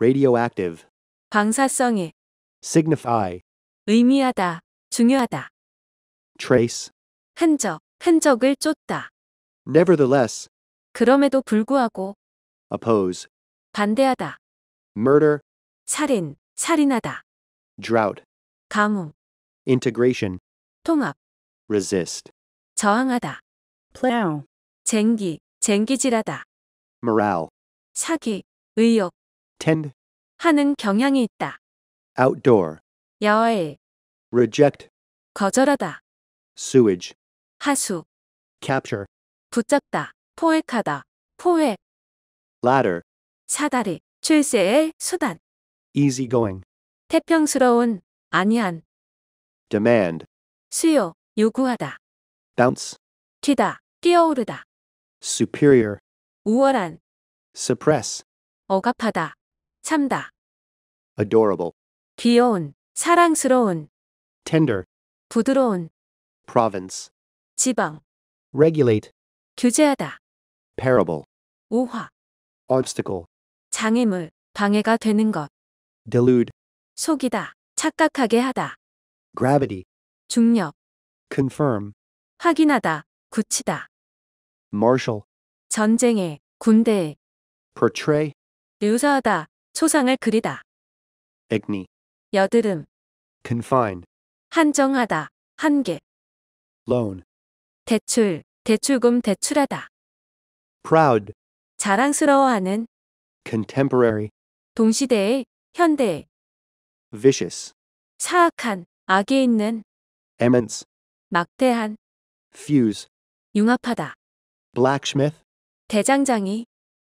radioactive signify 의미하다 중요하다 trace 흔적 흔적을 쫓다 nevertheless 그럼에도 불구하고 oppose 반대하다 murder 살인 살인하다 drought 가뭄 integration 통합 resist 저항하다 plow 쟁기 쟁기질하다 morale 사기 의욕 tend 하는 경향이 있다. outdoor 여해 reject 거절하다. sewage 하수 capture 붙잡다. 포획하다. 포획 ladder 사다리 출세의 수단 easygoing 태평스러운 아니한 demand 수요 요구하다. bounce 튀다. 뛰어오르다. superior 우월한 suppress 억압하다. 참다. adorable, 귀여운, 사랑스러운, tender, 부드러운, province, 지방, regulate, 규제하다, parable, 우화, obstacle, 장애물, 방해가 되는 것, delude, 속이다, 착각하게 하다, gravity, 중력, confirm, 확인하다, 굳히다, martial, 전쟁에, 군대에, portray, 묘사하다, 초상을 그리다. acne, 여드름, confine, 한정하다, 한계, loan, 대출, 대출금 대출하다, proud, 자랑스러워하는, contemporary, 동시대의, 현대의, vicious, 사악한, 악에 있는, immense, 막대한, fuse, 융합하다, blacksmith, 대장장이,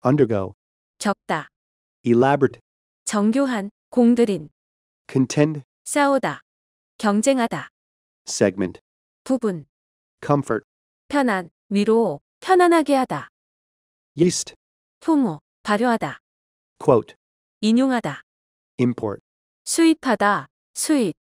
undergo, 겪다. elaborate, 정교한, 공들인, contend, 싸우다, 경쟁하다, segment, 부분, comfort, 편안, 위로, 편안하게 하다, yeast, 효모, 발효하다, quote, 인용하다, import, 수입하다, 수입,